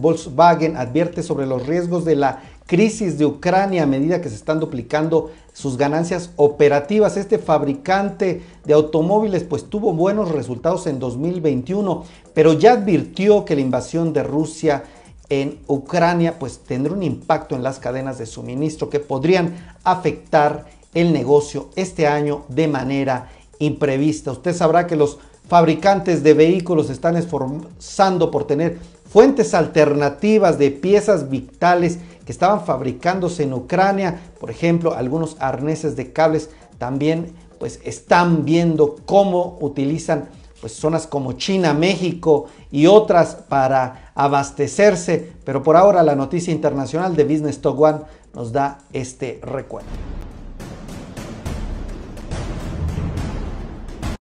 Volkswagen advierte sobre los riesgos de la crisis de Ucrania a medida que se están duplicando sus ganancias operativas. Este fabricante de automóviles pues tuvo buenos resultados en 2021, pero ya advirtió que la invasión de Rusia en Ucrania pues tendrá un impacto en las cadenas de suministro que podrían afectar el negocio este año de manera imprevista. Usted sabrá que los fabricantes de vehículos están esforzando por tener fuentes alternativas de piezas vitales que estaban fabricándose en Ucrania. Por ejemplo, algunos arneses de cables también pues están viendo cómo utilizan pues zonas como China, México y otras para abastecerse. Pero por ahora la noticia internacional de Business Talk One nos da este recuerdo.